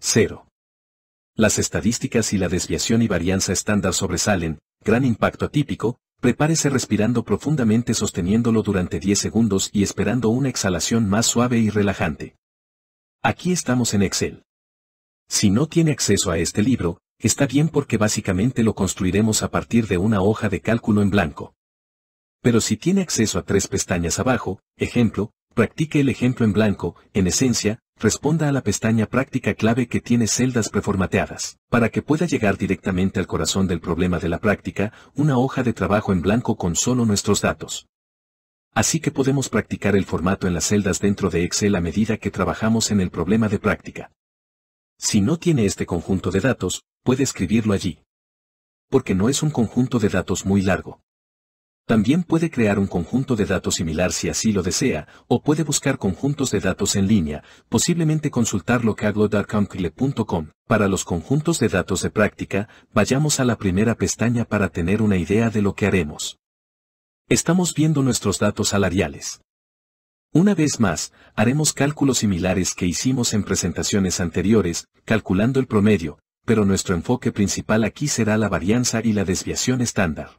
0. Las estadísticas y la desviación y varianza estándar sobresalen, gran impacto atípico, prepárese respirando profundamente sosteniéndolo durante 10 segundos y esperando una exhalación más suave y relajante. Aquí estamos en Excel. Si no tiene acceso a este libro, está bien porque básicamente lo construiremos a partir de una hoja de cálculo en blanco. Pero si tiene acceso a tres pestañas abajo, ejemplo, practique el ejemplo en blanco, en esencia, responda a la pestaña práctica clave que tiene celdas preformateadas. Para que pueda llegar directamente al corazón del problema de la práctica, una hoja de trabajo en blanco con solo nuestros datos. Así que podemos practicar el formato en las celdas dentro de Excel a medida que trabajamos en el problema de práctica. Si no tiene este conjunto de datos, puede escribirlo allí. Porque no es un conjunto de datos muy largo. También puede crear un conjunto de datos similar si así lo desea, o puede buscar conjuntos de datos en línea, posiblemente consultar locaglo.comcle.com. Para los conjuntos de datos de práctica, vayamos a la primera pestaña para tener una idea de lo que haremos. Estamos viendo nuestros datos salariales. Una vez más, haremos cálculos similares que hicimos en presentaciones anteriores, calculando el promedio, pero nuestro enfoque principal aquí será la varianza y la desviación estándar.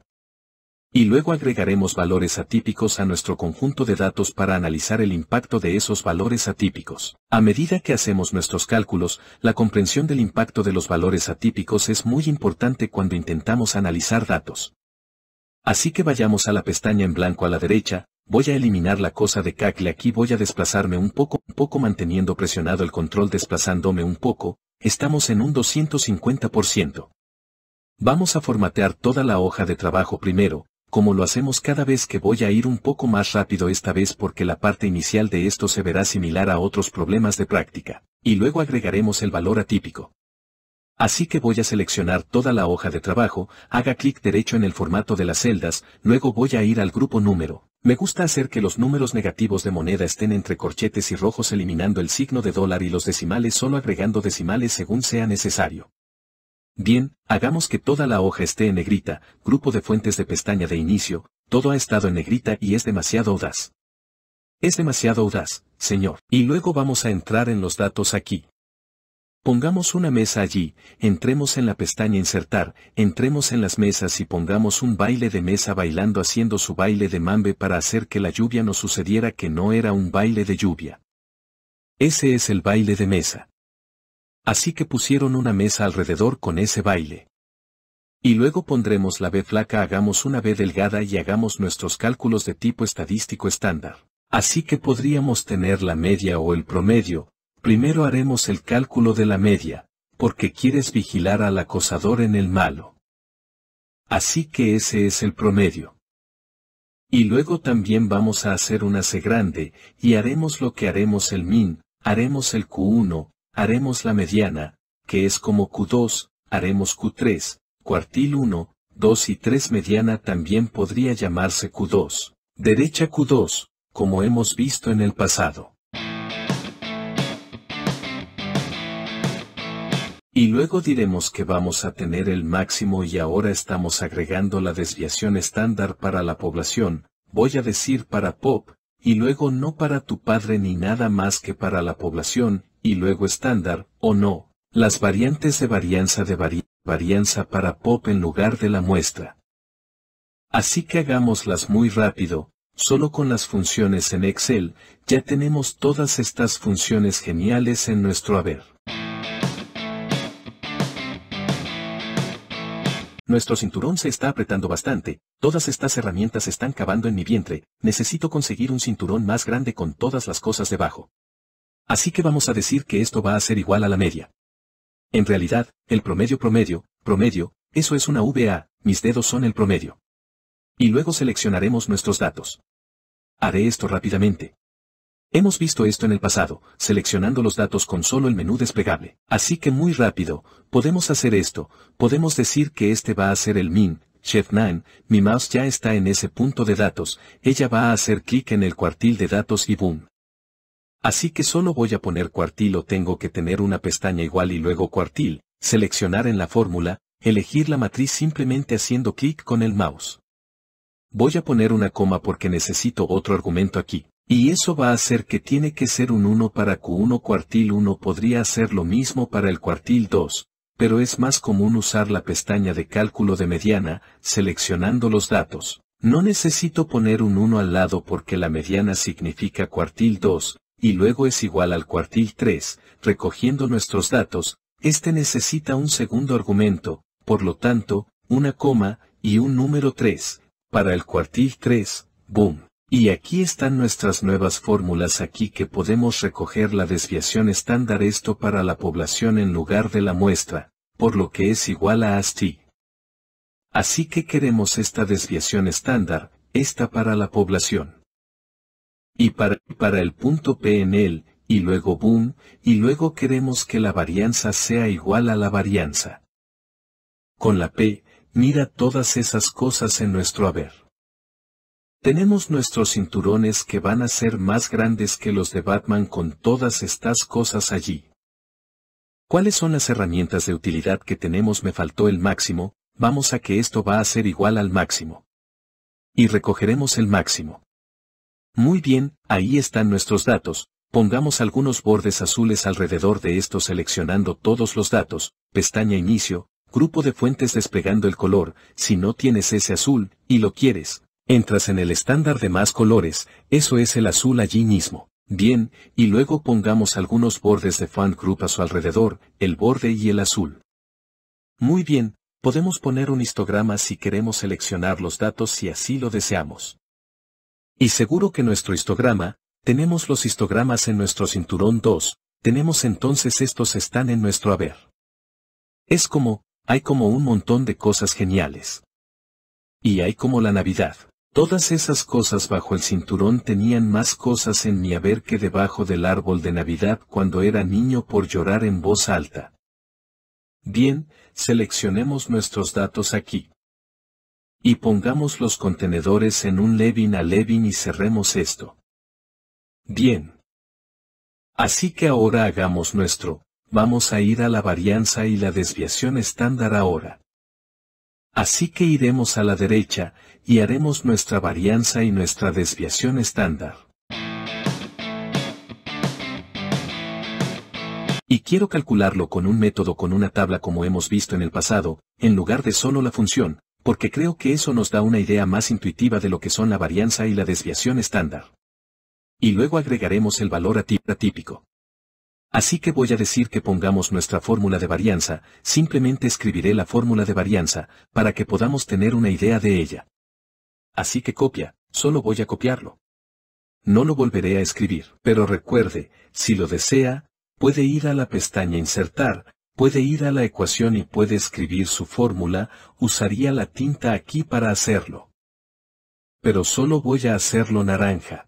Y luego agregaremos valores atípicos a nuestro conjunto de datos para analizar el impacto de esos valores atípicos. A medida que hacemos nuestros cálculos, la comprensión del impacto de los valores atípicos es muy importante cuando intentamos analizar datos. Así que vayamos a la pestaña en blanco a la derecha, voy a eliminar la cosa de cacle aquí voy a desplazarme un poco, un poco manteniendo presionado el control desplazándome un poco, estamos en un 250%. Vamos a formatear toda la hoja de trabajo primero, como lo hacemos cada vez que voy a ir un poco más rápido esta vez porque la parte inicial de esto se verá similar a otros problemas de práctica, y luego agregaremos el valor atípico. Así que voy a seleccionar toda la hoja de trabajo, haga clic derecho en el formato de las celdas, luego voy a ir al grupo número. Me gusta hacer que los números negativos de moneda estén entre corchetes y rojos eliminando el signo de dólar y los decimales solo agregando decimales según sea necesario. Bien, hagamos que toda la hoja esté en negrita, grupo de fuentes de pestaña de inicio, todo ha estado en negrita y es demasiado audaz. Es demasiado audaz, señor. Y luego vamos a entrar en los datos aquí. Pongamos una mesa allí, entremos en la pestaña insertar, entremos en las mesas y pongamos un baile de mesa bailando haciendo su baile de mambe para hacer que la lluvia no sucediera que no era un baile de lluvia. Ese es el baile de mesa. Así que pusieron una mesa alrededor con ese baile. Y luego pondremos la B flaca, hagamos una B delgada y hagamos nuestros cálculos de tipo estadístico estándar. Así que podríamos tener la media o el promedio, primero haremos el cálculo de la media, porque quieres vigilar al acosador en el malo. Así que ese es el promedio. Y luego también vamos a hacer una C grande, y haremos lo que haremos el min, haremos el Q1, haremos la mediana, que es como Q2, haremos Q3, cuartil 1, 2 y 3 mediana también podría llamarse Q2, derecha Q2, como hemos visto en el pasado. Y luego diremos que vamos a tener el máximo y ahora estamos agregando la desviación estándar para la población, voy a decir para pop, y luego no para tu padre ni nada más que para la población, y luego estándar, o no, las variantes de varianza de varianza para pop en lugar de la muestra. Así que hagámoslas muy rápido, solo con las funciones en Excel, ya tenemos todas estas funciones geniales en nuestro haber. Nuestro cinturón se está apretando bastante, todas estas herramientas están cavando en mi vientre, necesito conseguir un cinturón más grande con todas las cosas debajo. Así que vamos a decir que esto va a ser igual a la media. En realidad, el promedio promedio, promedio, eso es una VA, mis dedos son el promedio. Y luego seleccionaremos nuestros datos. Haré esto rápidamente. Hemos visto esto en el pasado, seleccionando los datos con solo el menú desplegable. Así que muy rápido, podemos hacer esto, podemos decir que este va a ser el min, Chef 9, mi mouse ya está en ese punto de datos, ella va a hacer clic en el cuartil de datos y boom. Así que solo voy a poner cuartil o tengo que tener una pestaña igual y luego cuartil, seleccionar en la fórmula, elegir la matriz simplemente haciendo clic con el mouse. Voy a poner una coma porque necesito otro argumento aquí, y eso va a hacer que tiene que ser un 1 para Q1 cuartil 1 podría hacer lo mismo para el cuartil 2, pero es más común usar la pestaña de cálculo de mediana, seleccionando los datos. No necesito poner un 1 al lado porque la mediana significa cuartil 2, y luego es igual al cuartil 3, recogiendo nuestros datos, este necesita un segundo argumento, por lo tanto, una coma, y un número 3, para el cuartil 3, boom. Y aquí están nuestras nuevas fórmulas aquí que podemos recoger la desviación estándar esto para la población en lugar de la muestra, por lo que es igual a ASTI. Así que queremos esta desviación estándar, esta para la población y para, el punto P en él, y luego boom, y luego queremos que la varianza sea igual a la varianza. Con la P, mira todas esas cosas en nuestro haber. Tenemos nuestros cinturones que van a ser más grandes que los de Batman con todas estas cosas allí. ¿Cuáles son las herramientas de utilidad que tenemos? Me faltó el máximo, vamos a que esto va a ser igual al máximo. Y recogeremos el máximo. Muy bien, ahí están nuestros datos, pongamos algunos bordes azules alrededor de esto seleccionando todos los datos, pestaña inicio, grupo de fuentes desplegando el color, si no tienes ese azul, y lo quieres, entras en el estándar de más colores, eso es el azul allí mismo. Bien, y luego pongamos algunos bordes de fan group a su alrededor, el borde y el azul. Muy bien, podemos poner un histograma si queremos seleccionar los datos si así lo deseamos. Y seguro que nuestro histograma, tenemos los histogramas en nuestro cinturón 2, tenemos entonces estos están en nuestro haber. Es como, hay como un montón de cosas geniales. Y hay como la Navidad. Todas esas cosas bajo el cinturón tenían más cosas en mi haber que debajo del árbol de Navidad cuando era niño por llorar en voz alta. Bien, seleccionemos nuestros datos aquí. Y pongamos los contenedores en un levin a levin y cerremos esto. Bien. Así que ahora hagamos nuestro, vamos a ir a la varianza y la desviación estándar ahora. Así que iremos a la derecha, y haremos nuestra varianza y nuestra desviación estándar. Y quiero calcularlo con un método con una tabla como hemos visto en el pasado, en lugar de solo la función, porque creo que eso nos da una idea más intuitiva de lo que son la varianza y la desviación estándar. Y luego agregaremos el valor atípico. Así que voy a decir que pongamos nuestra fórmula de varianza, simplemente escribiré la fórmula de varianza, para que podamos tener una idea de ella. Así que copia, solo voy a copiarlo. No lo volveré a escribir, pero recuerde, si lo desea, puede ir a la pestaña Insertar, puede ir a la ecuación y puede escribir su fórmula, usaría la tinta aquí para hacerlo. Pero solo voy a hacerlo naranja.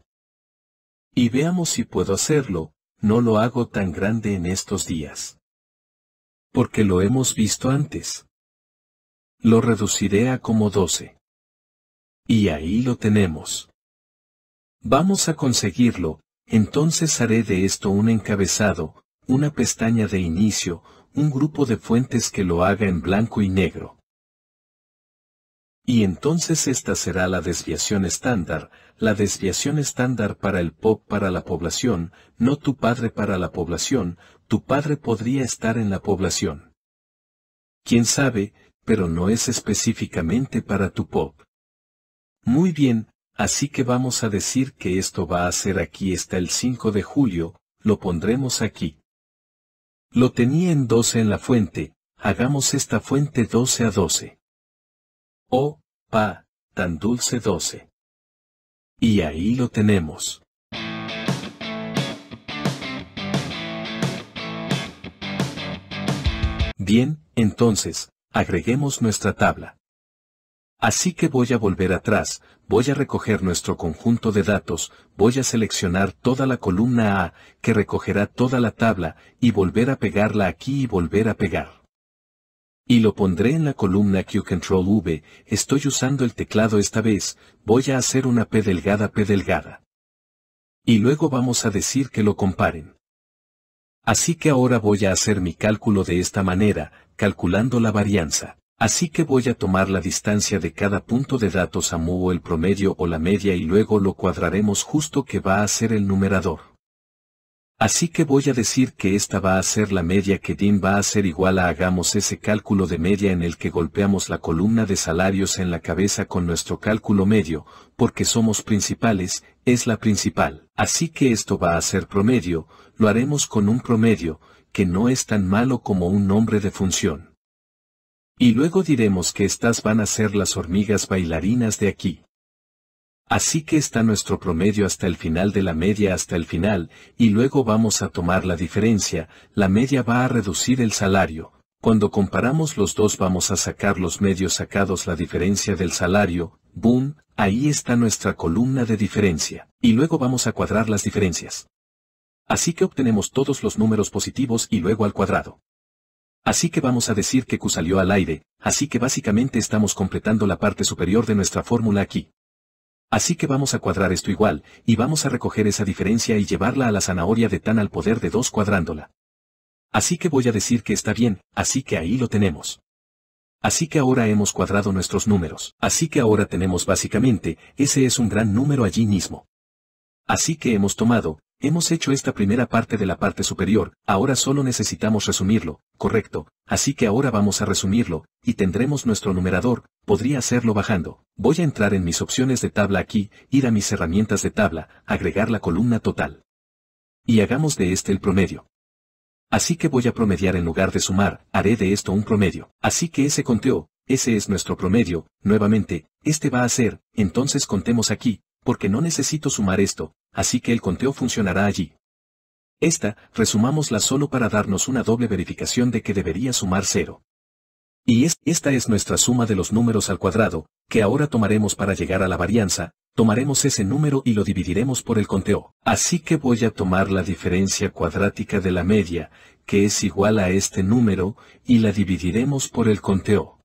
Y veamos si puedo hacerlo, no lo hago tan grande en estos días. Porque lo hemos visto antes. Lo reduciré a como 12. Y ahí lo tenemos. Vamos a conseguirlo, entonces haré de esto un encabezado, una pestaña de inicio, un grupo de fuentes que lo haga en blanco y negro. Y entonces esta será la desviación estándar, la desviación estándar para el pop para la población, no tu padre para la población, tu padre podría estar en la población. Quién sabe, pero no es específicamente para tu pop. Muy bien, así que vamos a decir que esto va a ser aquí hasta el 5 de julio, lo pondremos aquí. Lo tenía en 12 en la fuente, hagamos esta fuente 12 a 12. Oh, pa, tan dulce 12. Y ahí lo tenemos. Bien, entonces, agreguemos nuestra tabla. Así que voy a volver atrás, voy a recoger nuestro conjunto de datos, voy a seleccionar toda la columna A, que recogerá toda la tabla, y volver a pegarla aquí y volver a pegar. Y lo pondré en la columna Q Control V, estoy usando el teclado esta vez, voy a hacer una P delgada P delgada. Y luego vamos a decir que lo comparen. Así que ahora voy a hacer mi cálculo de esta manera, calculando la varianza. Así que voy a tomar la distancia de cada punto de datos a mu o el promedio o la media y luego lo cuadraremos justo que va a ser el numerador. Así que voy a decir que esta va a ser la media que DIN va a ser igual a hagamos ese cálculo de media en el que golpeamos la columna de salarios en la cabeza con nuestro cálculo medio, porque somos principales, es la principal. Así que esto va a ser promedio, lo haremos con un promedio, que no es tan malo como un nombre de función. Y luego diremos que estas van a ser las hormigas bailarinas de aquí. Así que está nuestro promedio hasta el final de la media hasta el final, y luego vamos a tomar la diferencia, la media va a reducir el salario, cuando comparamos los dos vamos a sacar los medios sacados la diferencia del salario, boom, ahí está nuestra columna de diferencia, y luego vamos a cuadrar las diferencias. Así que obtenemos todos los números positivos y luego al cuadrado. Así que vamos a decir que Q salió al aire, así que básicamente estamos completando la parte superior de nuestra fórmula aquí. Así que vamos a cuadrar esto igual, y vamos a recoger esa diferencia y llevarla a la zanahoria de tan al poder de 2 cuadrándola. Así que voy a decir que está bien, así que ahí lo tenemos. Así que ahora hemos cuadrado nuestros números, así que ahora tenemos básicamente, ese es un gran número allí mismo. Así que hemos tomado, Hemos hecho esta primera parte de la parte superior, ahora solo necesitamos resumirlo, correcto, así que ahora vamos a resumirlo, y tendremos nuestro numerador, podría hacerlo bajando. Voy a entrar en mis opciones de tabla aquí, ir a mis herramientas de tabla, agregar la columna total. Y hagamos de este el promedio. Así que voy a promediar en lugar de sumar, haré de esto un promedio. Así que ese conteo, ese es nuestro promedio, nuevamente, este va a ser, entonces contemos aquí, porque no necesito sumar esto, así que el conteo funcionará allí. Esta, resumámosla solo para darnos una doble verificación de que debería sumar cero. Y esta es nuestra suma de los números al cuadrado, que ahora tomaremos para llegar a la varianza, tomaremos ese número y lo dividiremos por el conteo. Así que voy a tomar la diferencia cuadrática de la media, que es igual a este número, y la dividiremos por el conteo.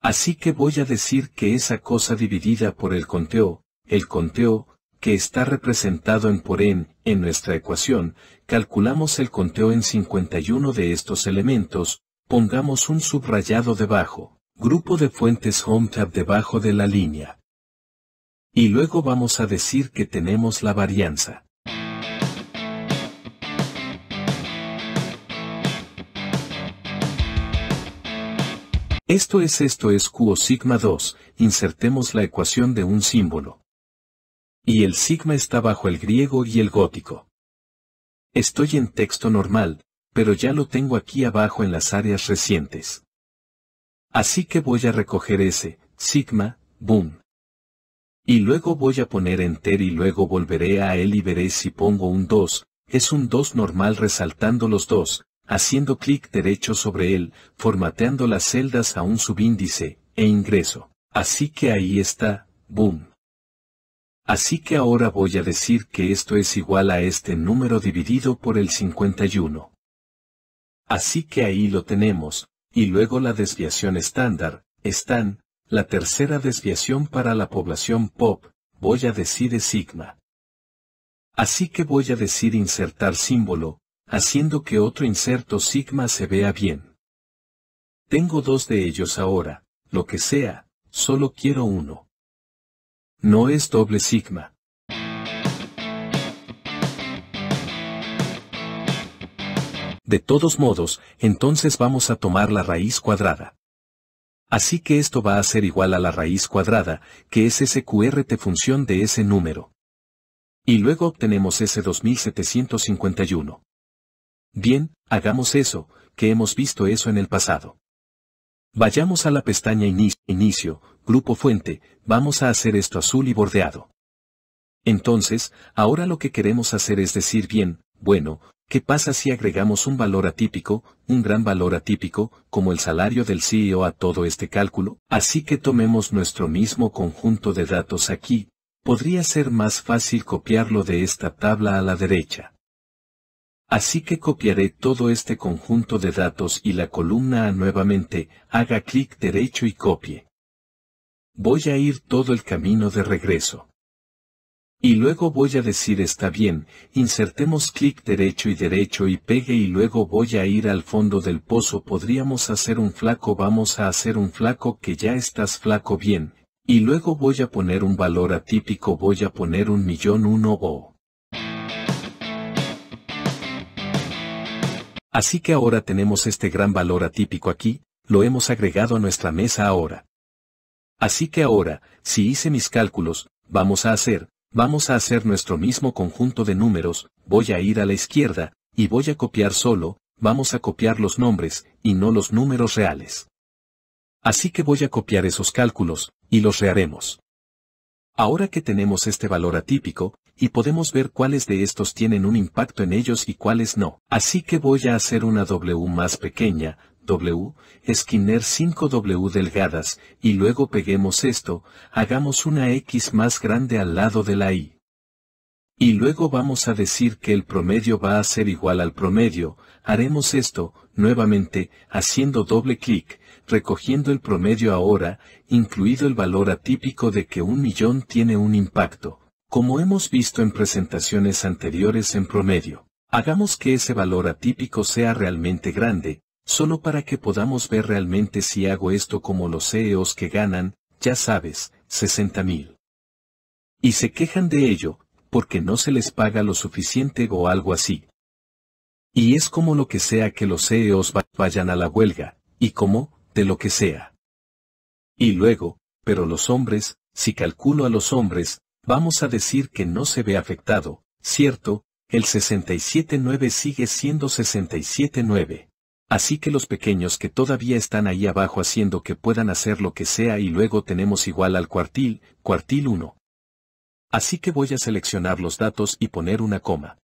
Así que voy a decir que esa cosa dividida por el conteo, el conteo, que está representado en por n, en nuestra ecuación, calculamos el conteo en 51 de estos elementos, pongamos un subrayado debajo, grupo de fuentes home tab debajo de la línea. Y luego vamos a decir que tenemos la varianza. Esto es esto es Q sigma 2, insertemos la ecuación de un símbolo y el sigma está bajo el griego y el gótico. Estoy en texto normal, pero ya lo tengo aquí abajo en las áreas recientes. Así que voy a recoger ese, sigma, boom. Y luego voy a poner enter y luego volveré a él y veré si pongo un 2, es un 2 normal resaltando los dos, haciendo clic derecho sobre él, formateando las celdas a un subíndice, e ingreso. Así que ahí está, boom. Así que ahora voy a decir que esto es igual a este número dividido por el 51. Así que ahí lo tenemos, y luego la desviación estándar, están, la tercera desviación para la población pop, voy a decir es sigma. Así que voy a decir insertar símbolo, haciendo que otro inserto sigma se vea bien. Tengo dos de ellos ahora, lo que sea, solo quiero uno. No es doble sigma. De todos modos, entonces vamos a tomar la raíz cuadrada. Así que esto va a ser igual a la raíz cuadrada, que es SQRT función de ese número. Y luego obtenemos ese 2751. Bien, hagamos eso, que hemos visto eso en el pasado. Vayamos a la pestaña Inicio, Grupo Fuente, vamos a hacer esto azul y bordeado. Entonces, ahora lo que queremos hacer es decir bien, bueno, ¿qué pasa si agregamos un valor atípico, un gran valor atípico, como el salario del CEO a todo este cálculo? Así que tomemos nuestro mismo conjunto de datos aquí. Podría ser más fácil copiarlo de esta tabla a la derecha. Así que copiaré todo este conjunto de datos y la columna A nuevamente, haga clic derecho y copie voy a ir todo el camino de regreso. Y luego voy a decir está bien, insertemos clic derecho y derecho y pegue y luego voy a ir al fondo del pozo podríamos hacer un flaco vamos a hacer un flaco que ya estás flaco bien, y luego voy a poner un valor atípico voy a poner un millón uno o... Así que ahora tenemos este gran valor atípico aquí, lo hemos agregado a nuestra mesa ahora. Así que ahora, si hice mis cálculos, vamos a hacer, vamos a hacer nuestro mismo conjunto de números, voy a ir a la izquierda, y voy a copiar solo, vamos a copiar los nombres, y no los números reales. Así que voy a copiar esos cálculos, y los reharemos. Ahora que tenemos este valor atípico, y podemos ver cuáles de estos tienen un impacto en ellos y cuáles no. Así que voy a hacer una W más pequeña, W, Skinner 5W delgadas, y luego peguemos esto, hagamos una X más grande al lado de la Y. Y luego vamos a decir que el promedio va a ser igual al promedio, haremos esto, nuevamente, haciendo doble clic, recogiendo el promedio ahora, incluido el valor atípico de que un millón tiene un impacto, como hemos visto en presentaciones anteriores en promedio. Hagamos que ese valor atípico sea realmente grande, Solo para que podamos ver realmente si hago esto como los CEOs que ganan, ya sabes, 60.000. mil. Y se quejan de ello, porque no se les paga lo suficiente o algo así. Y es como lo que sea que los CEOs vayan a la huelga, y como, de lo que sea. Y luego, pero los hombres, si calculo a los hombres, vamos a decir que no se ve afectado, ¿cierto? El 67.9 sigue siendo 67.9. Así que los pequeños que todavía están ahí abajo haciendo que puedan hacer lo que sea y luego tenemos igual al cuartil, cuartil 1. Así que voy a seleccionar los datos y poner una coma.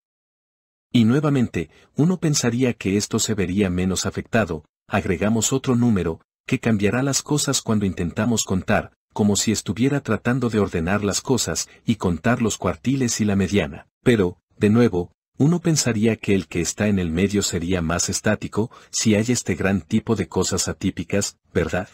Y nuevamente, uno pensaría que esto se vería menos afectado, agregamos otro número, que cambiará las cosas cuando intentamos contar, como si estuviera tratando de ordenar las cosas y contar los cuartiles y la mediana. Pero, de nuevo, uno pensaría que el que está en el medio sería más estático si hay este gran tipo de cosas atípicas, ¿verdad?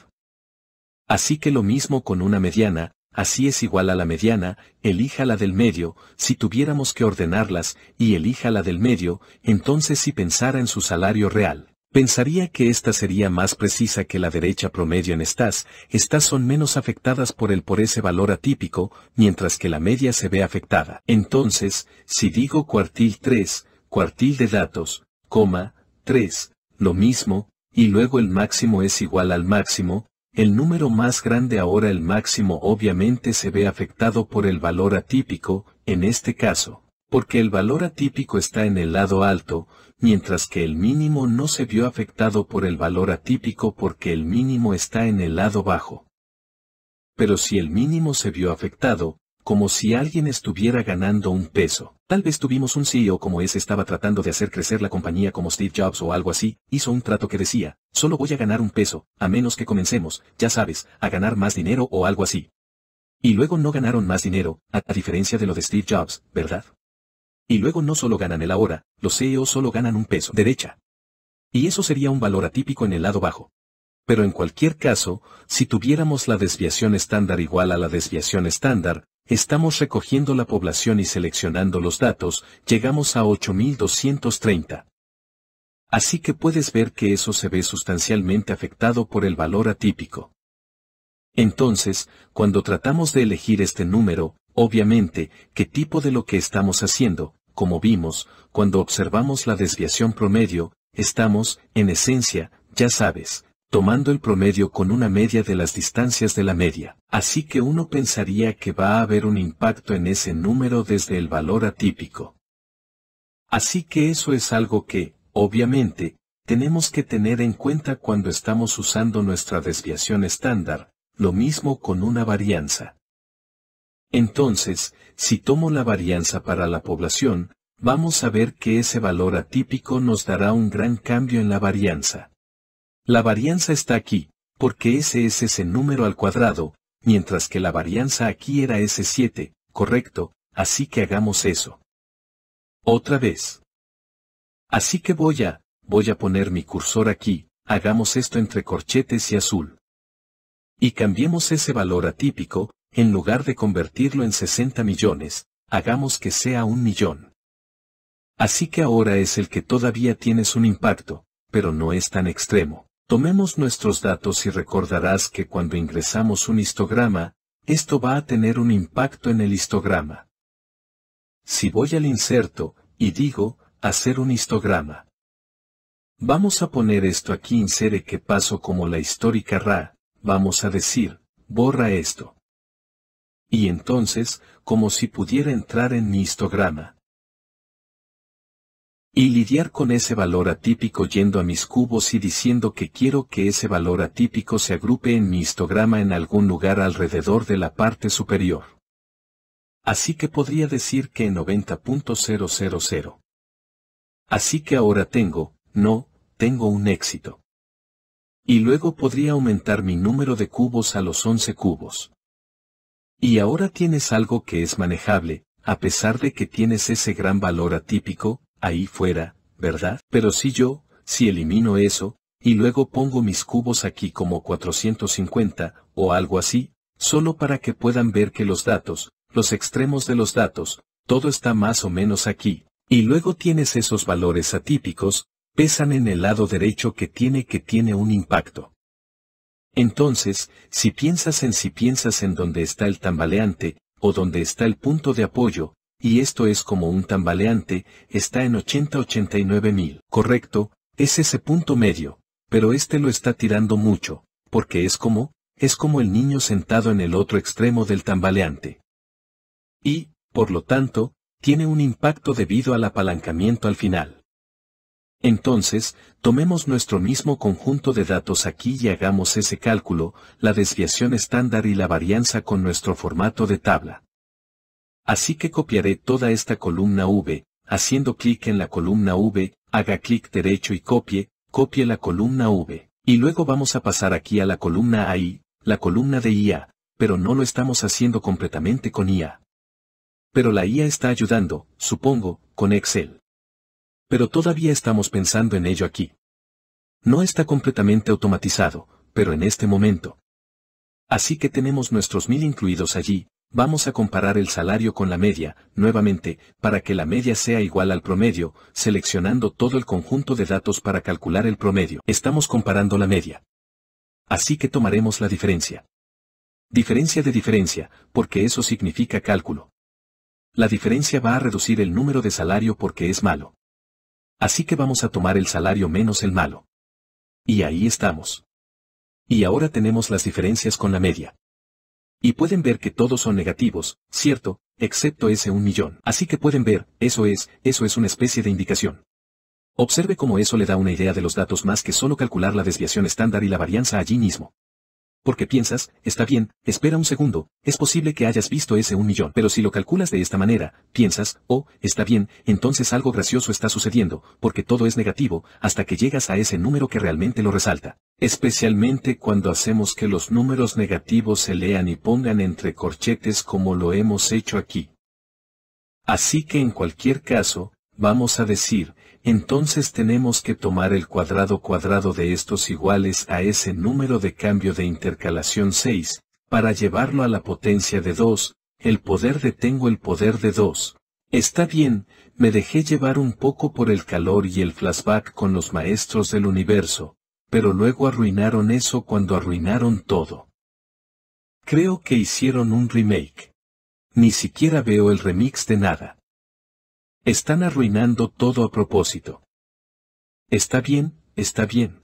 Así que lo mismo con una mediana, así es igual a la mediana, elija la del medio, si tuviéramos que ordenarlas, y elija la del medio, entonces si pensara en su salario real. Pensaría que esta sería más precisa que la derecha promedio en estas, estas son menos afectadas por el por ese valor atípico, mientras que la media se ve afectada. Entonces, si digo cuartil 3, cuartil de datos, coma, 3, lo mismo, y luego el máximo es igual al máximo, el número más grande ahora el máximo obviamente se ve afectado por el valor atípico, en este caso, porque el valor atípico está en el lado alto, mientras que el mínimo no se vio afectado por el valor atípico porque el mínimo está en el lado bajo. Pero si el mínimo se vio afectado, como si alguien estuviera ganando un peso. Tal vez tuvimos un CEO como ese estaba tratando de hacer crecer la compañía como Steve Jobs o algo así, hizo un trato que decía, solo voy a ganar un peso, a menos que comencemos, ya sabes, a ganar más dinero o algo así. Y luego no ganaron más dinero, a, diferencia de lo de Steve Jobs, ¿verdad? Y luego no solo ganan el ahora, los CEOs solo ganan un peso derecha. Y eso sería un valor atípico en el lado bajo. Pero en cualquier caso, si tuviéramos la desviación estándar igual a la desviación estándar, estamos recogiendo la población y seleccionando los datos, llegamos a 8230. Así que puedes ver que eso se ve sustancialmente afectado por el valor atípico. Entonces, cuando tratamos de elegir este número, obviamente, qué tipo de lo que estamos haciendo, como vimos, cuando observamos la desviación promedio, estamos, en esencia, ya sabes, tomando el promedio con una media de las distancias de la media. Así que uno pensaría que va a haber un impacto en ese número desde el valor atípico. Así que eso es algo que, obviamente, tenemos que tener en cuenta cuando estamos usando nuestra desviación estándar, lo mismo con una varianza. Entonces, si tomo la varianza para la población, vamos a ver que ese valor atípico nos dará un gran cambio en la varianza. La varianza está aquí, porque ese es ese número al cuadrado, mientras que la varianza aquí era ese 7, correcto, así que hagamos eso. Otra vez. Así que voy a, voy a poner mi cursor aquí, hagamos esto entre corchetes y azul. Y cambiemos ese valor atípico, en lugar de convertirlo en 60 millones, hagamos que sea un millón. Así que ahora es el que todavía tienes un impacto, pero no es tan extremo. Tomemos nuestros datos y recordarás que cuando ingresamos un histograma, esto va a tener un impacto en el histograma. Si voy al inserto, y digo, hacer un histograma. Vamos a poner esto aquí insere que paso como la histórica RA, vamos a decir, borra esto y entonces, como si pudiera entrar en mi histograma. Y lidiar con ese valor atípico yendo a mis cubos y diciendo que quiero que ese valor atípico se agrupe en mi histograma en algún lugar alrededor de la parte superior. Así que podría decir que 90.000. Así que ahora tengo, no, tengo un éxito. Y luego podría aumentar mi número de cubos a los 11 cubos. Y ahora tienes algo que es manejable, a pesar de que tienes ese gran valor atípico, ahí fuera, ¿verdad? Pero si yo, si elimino eso, y luego pongo mis cubos aquí como 450, o algo así, solo para que puedan ver que los datos, los extremos de los datos, todo está más o menos aquí, y luego tienes esos valores atípicos, pesan en el lado derecho que tiene que tiene un impacto. Entonces, si piensas en si piensas en dónde está el tambaleante, o dónde está el punto de apoyo, y esto es como un tambaleante, está en 80-89 mil. Correcto, es ese punto medio, pero este lo está tirando mucho, porque es como, es como el niño sentado en el otro extremo del tambaleante. Y, por lo tanto, tiene un impacto debido al apalancamiento al final. Entonces, tomemos nuestro mismo conjunto de datos aquí y hagamos ese cálculo, la desviación estándar y la varianza con nuestro formato de tabla. Así que copiaré toda esta columna V, haciendo clic en la columna V, haga clic derecho y copie, copie la columna V. Y luego vamos a pasar aquí a la columna AI, la columna de IA, pero no lo estamos haciendo completamente con IA. Pero la IA está ayudando, supongo, con Excel pero todavía estamos pensando en ello aquí. No está completamente automatizado, pero en este momento. Así que tenemos nuestros mil incluidos allí, vamos a comparar el salario con la media, nuevamente, para que la media sea igual al promedio, seleccionando todo el conjunto de datos para calcular el promedio. Estamos comparando la media. Así que tomaremos la diferencia. Diferencia de diferencia, porque eso significa cálculo. La diferencia va a reducir el número de salario porque es malo. Así que vamos a tomar el salario menos el malo. Y ahí estamos. Y ahora tenemos las diferencias con la media. Y pueden ver que todos son negativos, cierto, excepto ese un millón. Así que pueden ver, eso es, eso es una especie de indicación. Observe cómo eso le da una idea de los datos más que solo calcular la desviación estándar y la varianza allí mismo. Porque piensas, está bien, espera un segundo, es posible que hayas visto ese un millón. Pero si lo calculas de esta manera, piensas, oh, está bien, entonces algo gracioso está sucediendo, porque todo es negativo, hasta que llegas a ese número que realmente lo resalta. Especialmente cuando hacemos que los números negativos se lean y pongan entre corchetes como lo hemos hecho aquí. Así que en cualquier caso, vamos a decir, entonces tenemos que tomar el cuadrado cuadrado de estos iguales a ese número de cambio de intercalación 6, para llevarlo a la potencia de 2, el poder de tengo el poder de 2. Está bien, me dejé llevar un poco por el calor y el flashback con los maestros del universo, pero luego arruinaron eso cuando arruinaron todo. Creo que hicieron un remake. Ni siquiera veo el remix de nada. Están arruinando todo a propósito. Está bien, está bien.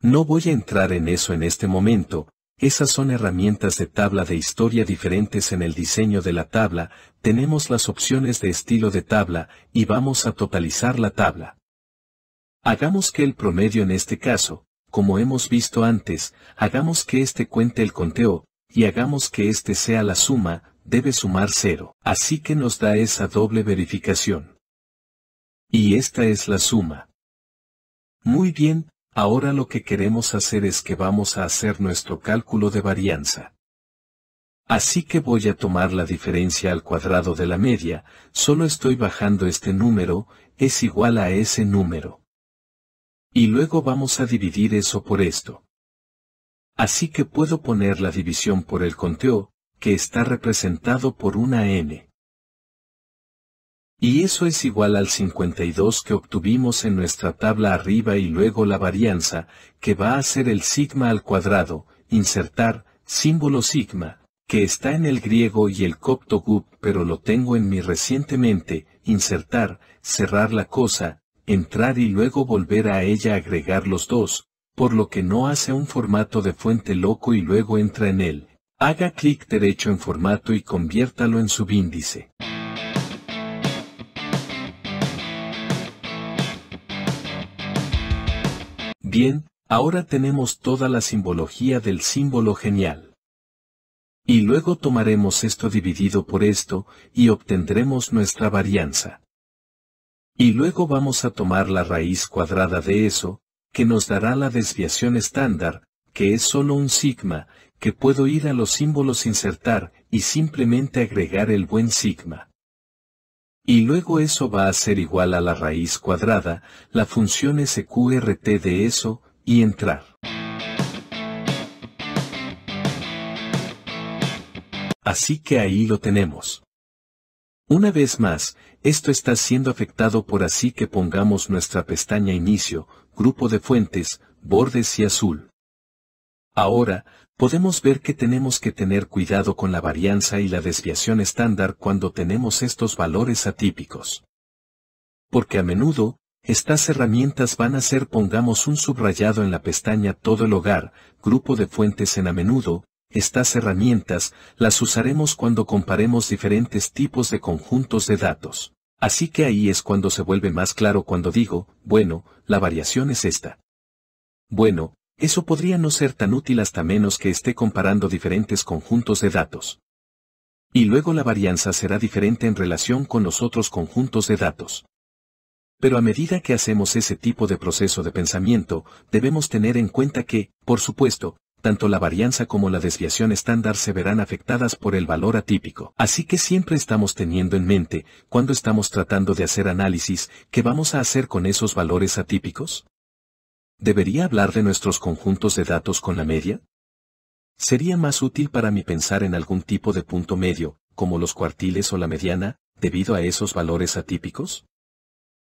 No voy a entrar en eso en este momento, esas son herramientas de tabla de historia diferentes en el diseño de la tabla, tenemos las opciones de estilo de tabla, y vamos a totalizar la tabla. Hagamos que el promedio en este caso, como hemos visto antes, hagamos que este cuente el conteo, y hagamos que este sea la suma, debe sumar 0, así que nos da esa doble verificación. Y esta es la suma. Muy bien, ahora lo que queremos hacer es que vamos a hacer nuestro cálculo de varianza. Así que voy a tomar la diferencia al cuadrado de la media, solo estoy bajando este número, es igual a ese número. Y luego vamos a dividir eso por esto. Así que puedo poner la división por el conteo, que está representado por una n. Y eso es igual al 52 que obtuvimos en nuestra tabla arriba y luego la varianza, que va a ser el sigma al cuadrado, insertar, símbolo sigma, que está en el griego y el copto gup pero lo tengo en mi recientemente, insertar, cerrar la cosa, entrar y luego volver a ella agregar los dos, por lo que no hace un formato de fuente loco y luego entra en él, Haga clic derecho en formato y conviértalo en subíndice. Bien, ahora tenemos toda la simbología del símbolo genial. Y luego tomaremos esto dividido por esto, y obtendremos nuestra varianza. Y luego vamos a tomar la raíz cuadrada de eso, que nos dará la desviación estándar, que es solo un sigma, que puedo ir a los símbolos insertar y simplemente agregar el buen sigma. Y luego eso va a ser igual a la raíz cuadrada, la función sqrt de eso, y entrar. Así que ahí lo tenemos. Una vez más, esto está siendo afectado por así que pongamos nuestra pestaña inicio, grupo de fuentes, bordes y azul. Ahora, podemos ver que tenemos que tener cuidado con la varianza y la desviación estándar cuando tenemos estos valores atípicos. Porque a menudo, estas herramientas van a ser pongamos un subrayado en la pestaña Todo el hogar, grupo de fuentes en a menudo, estas herramientas las usaremos cuando comparemos diferentes tipos de conjuntos de datos. Así que ahí es cuando se vuelve más claro cuando digo, bueno, la variación es esta. Bueno, eso podría no ser tan útil hasta menos que esté comparando diferentes conjuntos de datos. Y luego la varianza será diferente en relación con los otros conjuntos de datos. Pero a medida que hacemos ese tipo de proceso de pensamiento, debemos tener en cuenta que, por supuesto, tanto la varianza como la desviación estándar se verán afectadas por el valor atípico. Así que siempre estamos teniendo en mente, cuando estamos tratando de hacer análisis, ¿qué vamos a hacer con esos valores atípicos? ¿Debería hablar de nuestros conjuntos de datos con la media? Sería más útil para mí pensar en algún tipo de punto medio, como los cuartiles o la mediana, debido a esos valores atípicos?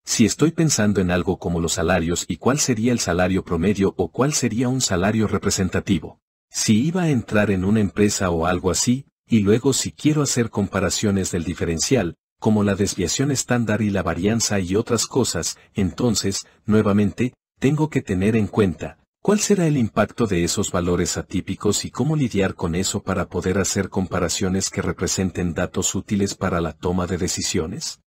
Si estoy pensando en algo como los salarios y cuál sería el salario promedio o cuál sería un salario representativo. Si iba a entrar en una empresa o algo así, y luego si quiero hacer comparaciones del diferencial, como la desviación estándar y la varianza y otras cosas, entonces, nuevamente, tengo que tener en cuenta cuál será el impacto de esos valores atípicos y cómo lidiar con eso para poder hacer comparaciones que representen datos útiles para la toma de decisiones.